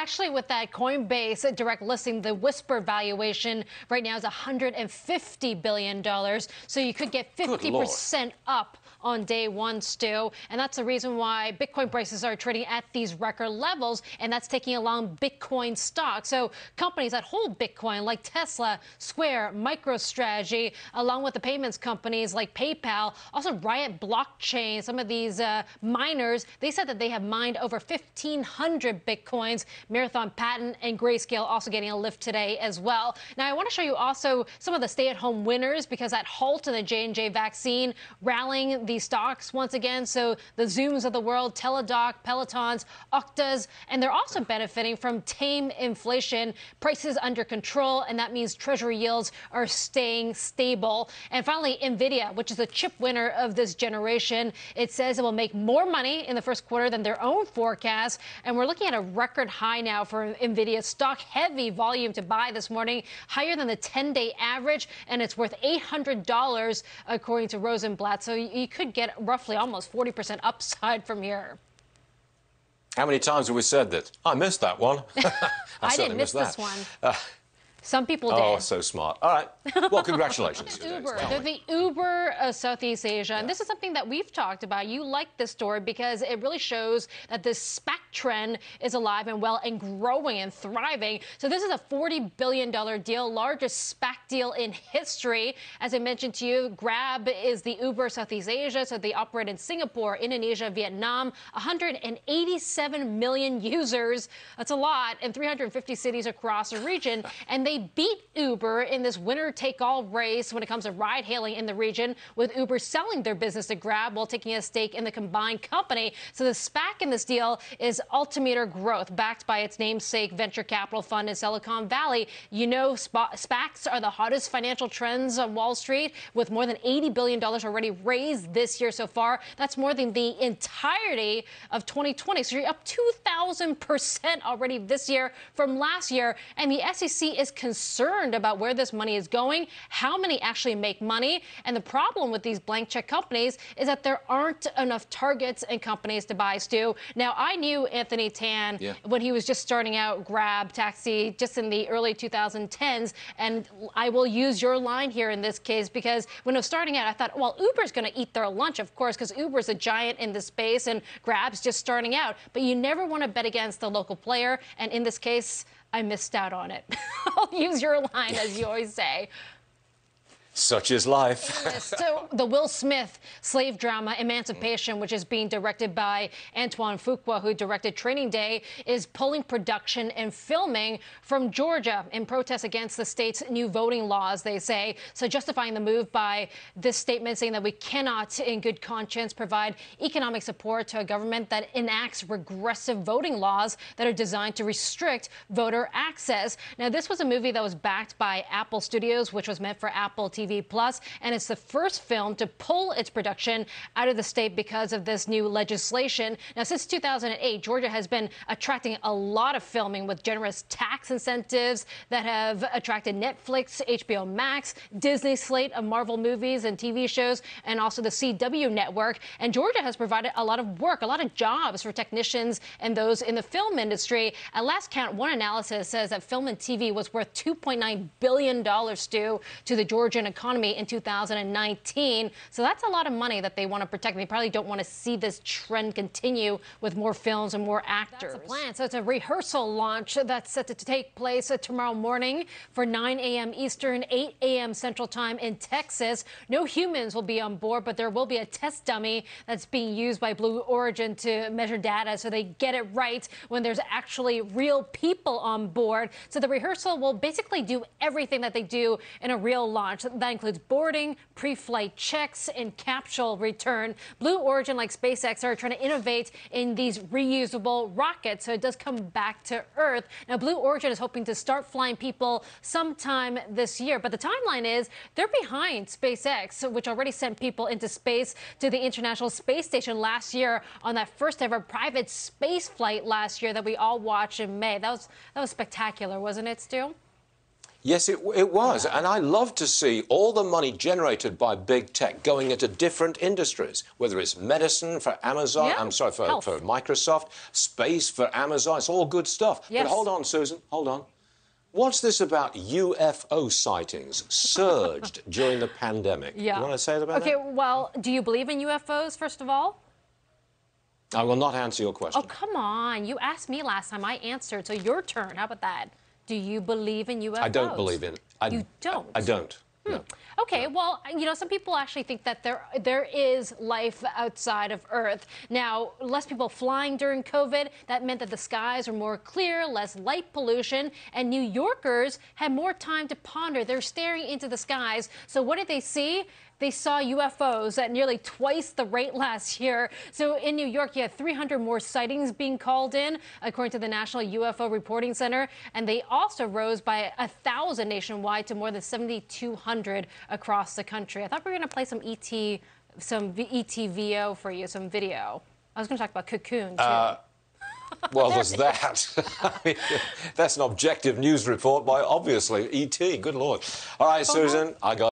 Actually, with that Coinbase direct listing, the Whisper valuation right now is $150 billion. So you could get 50% up on day one, Stu. And that's the reason why Bitcoin prices are trading at these record levels. And that's taking along Bitcoin stock. So companies that hold Bitcoin, like Tesla, Square, MicroStrategy, along with the payments companies like PayPal, also Riot Blockchain, some of these uh, miners, they said that they have mined over 1,500 Bitcoins, Marathon Patton and Grayscale also getting a lift today as well. Now, I want to show you also some of the stay-at-home winners because that halt in the J&J vaccine rallying the stocks once again. So the Zooms of the world, Teladoc, Pelotons, Octas, and they're also benefiting from tame inflation, prices under control, and that means treasury yields are staying stable. And finally, NVIDIA, which is the chip winner of this generation, it says it will make more money in the first quarter than their own forecast, and we're looking at a record high now for NVIDIA stock heavy volume to buy this morning, higher than the 10 day average, and it's worth $800 according to Rosenblatt. So you could get roughly almost 40% upside from here. How many times have we said that? I missed that one. I, I didn't miss that. this one. Uh, some people did. oh, so smart. All right. Well, congratulations. Uber. They're the Uber of Southeast Asia. Yeah. And this is something that we've talked about. You like this story because it really shows that this SPAC trend is alive and well and growing and thriving. So this is a $40 billion deal, largest SPAC deal in history. As I mentioned to you, Grab is the Uber Southeast Asia, so they operate in Singapore, Indonesia, Vietnam, 187 million users. That's a lot in 350 cities across the region. And they beat Uber in this winner-take-all race when it comes to ride hailing in the region, with Uber selling their business to Grab while taking a stake in the combined company. So the SPAC in this deal is Altimeter Growth, backed by its namesake venture capital fund in Silicon Valley. You know, SPACs are the hottest financial trends on Wall Street, with more than $80 billion already raised this year so far. That's more than the entirety of 2020. So you're up 2,000% already this year from last year. And the SEC is concerned about where this money is going, how many actually make money. And the problem with these blank check companies is that there aren't enough targets and companies to buy, Stu. Now, I knew Anthony Tan yeah. when he was just starting out Grab Taxi just in the early 2010s. And I will use your line here in this case because when I was starting out, I thought, well, Uber's going to eat their lunch, of course, because Uber's a giant in the space and Grab's just starting out. But you never want to bet against the local player. And in this case, I missed out on it. I'll use your line, as you always say. Such is life. so, the Will Smith slave drama Emancipation, which is being directed by Antoine Fuqua, who directed Training Day, is pulling production and filming from Georgia in protest against the state's new voting laws, they say. So, justifying the move by this statement saying that we cannot, in good conscience, provide economic support to a government that enacts regressive voting laws that are designed to restrict voter access. Now, this was a movie that was backed by Apple Studios, which was meant for Apple TV. TV Plus, and it's the first film to pull its production out of the state because of this new legislation. Now, since 2008, Georgia has been attracting a lot of filming with generous tax incentives that have attracted Netflix, HBO Max, Disney slate of uh, Marvel movies and TV shows, and also the CW network. And Georgia has provided a lot of work, a lot of jobs for technicians and those in the film industry. At last count, one analysis says that film and TV was worth $2.9 billion due to the Georgian economy in 2019. So that's a lot of money that they want to protect. They probably don't want to see this trend continue with more films and more actors. That's plan. So it's a rehearsal launch that's set to take place uh, tomorrow morning for 9 a.m. Eastern, 8 a.m. Central Time in Texas. No humans will be on board, but there will be a test dummy that's being used by Blue Origin to measure data so they get it right when there's actually real people on board. So the rehearsal will basically do everything that they do in a real launch. That includes boarding, pre-flight checks, and capsule return. Blue Origin, like SpaceX, are trying to innovate in these reusable rockets, so it does come back to Earth. Now, Blue Origin is hoping to start flying people sometime this year, but the timeline is they're behind SpaceX, which already sent people into space to the International Space Station last year on that first ever private space flight last year that we all watched in May. That was that was spectacular, wasn't it, Stu? Yes, it, it was. Yeah. And I love to see all the money generated by big tech going into different industries, whether it's medicine for Amazon, yeah. I'm sorry, for, for Microsoft, space for Amazon. It's all good stuff. Yes. But hold on, Susan, hold on. What's this about UFO sightings surged during the pandemic? Yeah. You want to say about okay, that? Okay, well, do you believe in UFOs, first of all? I will not answer your question. Oh, come on. You asked me last time. I answered, so your turn. How about that? Do you believe in UFOs? I don't believe in. I, you don't. I, I don't. Hmm. No. Okay, well, you know, some people actually think that there there is life outside of Earth. Now, less people flying during COVID, that meant that the skies were more clear, less light pollution, and New Yorkers had more time to ponder. They're staring into the skies. So what did they see? They saw UFOs at nearly twice the rate last year. So in New York, you had 300 more sightings being called in, according to the National UFO Reporting Center. And they also rose by 1,000 nationwide to more than 7,200 across the country. I thought we were going to play some ET, some ETVO for you, some video. I was going to talk about Cocoon, too. Uh, well, there's that. that's an objective news report by, obviously, ET. Good Lord. All right, Susan, I got